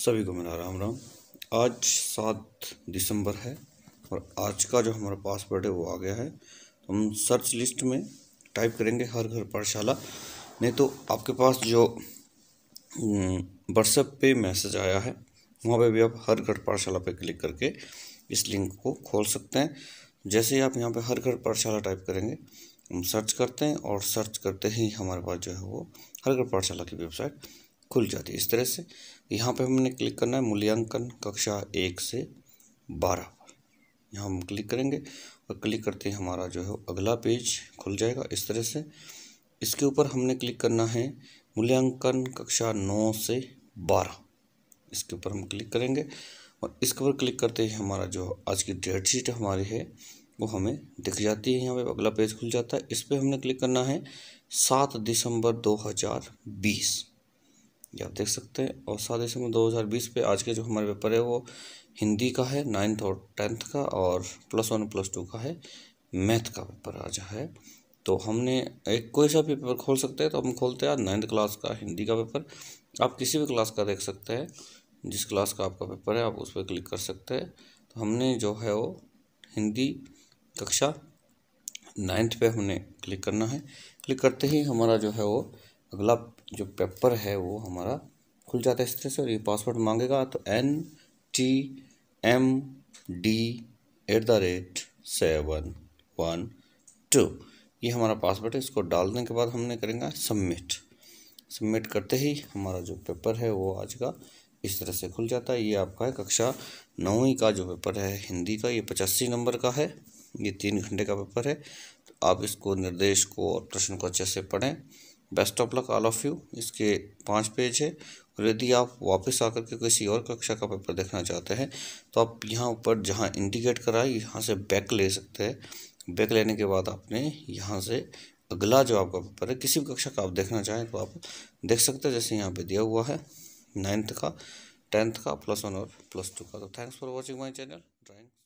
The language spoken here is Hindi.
सभी को मेरा राम राम आज सात दिसंबर है और आज का जो हमारा पासवर्ड है वो आ गया है हम सर्च लिस्ट में टाइप करेंगे हर घर पाठशाला नहीं तो आपके पास जो व्हाट्सएप हम्म, पे मैसेज आया है वहाँ पे भी आप हर घर पाठशाला पे क्लिक करके इस लिंक को खोल सकते हैं जैसे ही आप यहाँ पे हर घर पाठशाला टाइप करेंगे हम सर्च करते हैं और सर्च करते ही हमारे पास जो है वो हर घर पाठशाला की वेबसाइट खुल जाती है इस तरह से यहाँ पे हमने क्लिक करना है मूल्यांकन कक्षा एक से बारह यहाँ हम क्लिक करेंगे और क्लिक करते ही हमारा जो है अगला पेज खुल जाएगा इस तरह से इसके ऊपर हमने क्लिक करना है मूल्यांकन कक्षा नौ से बारह इसके ऊपर हम क्लिक करेंगे और इसके ऊपर क्लिक करते ही हमारा जो आज की डेट शीट हमारी है वो हमें दिख जाती है यहाँ पे अगला पेज खुल जाता है इस पर हमने क्लिक करना है सात दिसंबर दो हज़ार बीस ये आप देख सकते हैं और साथ ही समय दो हज़ार बीस पे आज के जो हमारे पेपर है वो हिंदी का है नाइन्थ और टेंथ का और प्लस वन प्लस टू का है मैथ का पेपर आज है तो हमने एक कोई सा भी पेपर खोल सकते हैं तो हम खोलते हैं नाइन्थ क्लास का हिंदी का पेपर आप किसी भी क्लास का देख सकते हैं जिस क्लास का आपका पेपर है आप उस पर क्लिक कर सकते हैं तो हमने जो है वो हिंदी कक्षा नाइन्थ पे हमने क्लिक करना है क्लिक करते ही हमारा जो है वो अगला जो पेपर है वो हमारा खुल जाता है इस तरह से और ये पासवर्ड मांगेगा तो N T M D at the rate seven one two ये हमारा पासवर्ड है इसको डालने के बाद हमने करेंगे सबमिट सबमिट करते ही हमारा जो पेपर है वो आज का इस तरह से खुल जाता है ये आपका है कक्षा नौवीं का जो पेपर है हिंदी का ये पचासी नंबर का है ये तीन घंटे का पेपर है तो आप इसको निर्देश को और प्रश्न को अच्छे से पढ़ें best of luck all of you इसके पाँच पेज है और यदि आप वापस आकर के किसी और कक्षा का पेपर देखना चाहते हैं तो आप यहाँ ऊपर जहाँ इंडिकेट करा है यहाँ से बैक ले सकते हैं बैक लेने के बाद आपने यहाँ से अगला जो आपका पेपर है किसी भी कक्षा का आप देखना चाहें तो आप देख सकते हैं जैसे यहाँ पर दिया हुआ है नाइन्थ का टेंथ का प्लस वन और प्लस टू का तो thanks for watching my channel drawing